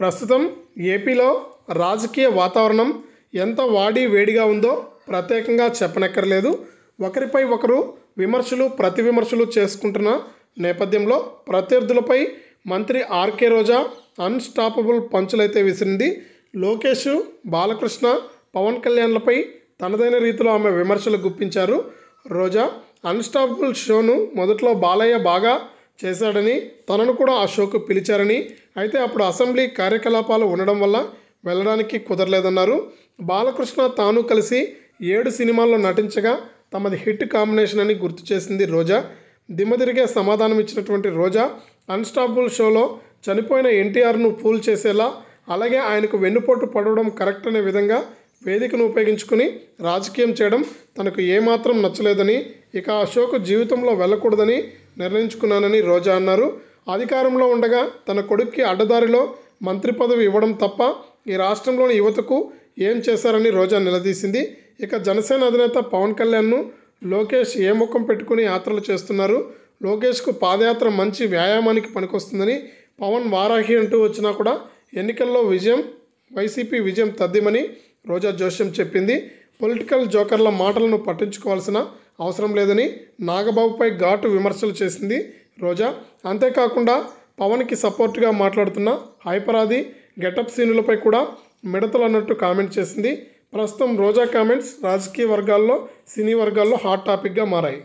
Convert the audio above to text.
ప్రస్తుతం ఏపీలో రాజకీయ వాతావరణం ఎంత వాడి వేడిగా ఉందో ప్రత్యేకంగా చెప్పనక్కర్లేదు ఒకరిపై ఒకరు విమర్శలు ప్రతి విమర్శలు చేసుకుంటున్న నేపథ్యంలో ప్రత్యర్థులపై మంత్రి ఆర్కే రోజా అన్స్టాపబుల్ పంచులైతే విసిరింది లోకేష్ బాలకృష్ణ పవన్ కళ్యాణ్లపై తనదైన రీతిలో ఆమె విమర్శలు గుప్పించారు రోజా అన్స్టాపబుల్ షోను మొదట్లో బాలయ్య బాగా చేశాడని తనను కూడా అశోక్ పిలిచారని అయితే అప్పుడు అసెంబ్లీ కార్యకలాపాలు ఉండడం వల్ల వెళ్ళడానికి కుదరలేదన్నారు బాలకృష్ణ తాను కలిసి ఏడు సినిమాల్లో నటించగా తమది హిట్ కాంబినేషన్ అని గుర్తు చేసింది రోజా దిమ్మదిరిగే సమాధానం ఇచ్చినటువంటి రోజా అన్స్టాపుల్ షోలో చనిపోయిన ఎన్టీఆర్ను పూల్ చేసేలా అలాగే ఆయనకు వెన్నుపోటు పడవడం కరెక్ట్ అనే విధంగా వేదికను ఉపయోగించుకుని రాజకీయం చేయడం తనకు ఏమాత్రం నచ్చలేదని ఇక అశోక్ జీవితంలో వెళ్ళకూడదని నిర్ణయించుకున్నానని రోజా అన్నారు అధికారంలో ఉండగా తన కొడుక్కి అడ్డదారిలో మంత్రి పదవి ఇవ్వడం తప్ప ఈ రాష్ట్రంలోని యువతకు ఏం చేశారని రోజా నిలదీసింది ఇక జనసేన అధినేత పవన్ కళ్యాణ్ను లోకేష్ ఏ ముఖం పెట్టుకుని యాత్రలు చేస్తున్నారు లోకేష్కు పాదయాత్ర మంచి వ్యాయామానికి పనికొస్తుందని పవన్ వారాహి అంటూ వచ్చినా కూడా ఎన్నికల్లో విజయం వైసీపీ విజయం తద్దిమని రోజా జోష్యం చెప్పింది పొలిటికల్ జోకర్ల మాటలను పట్టించుకోవాల్సిన అవసరం లేదని నాగబాబుపై ఘాటు విమర్శలు చేసింది రోజా అంతేకాకుండా పవన్కి సపోర్ట్గా మాట్లాడుతున్న హైపరాది గెటప్ సీనులపై కూడా మిడతలు అన్నట్టు కామెంట్ చేసింది ప్రస్తుతం రోజా కామెంట్స్ రాజకీయ వర్గాల్లో సినీ వర్గాల్లో హాట్ టాపిక్గా మారాయి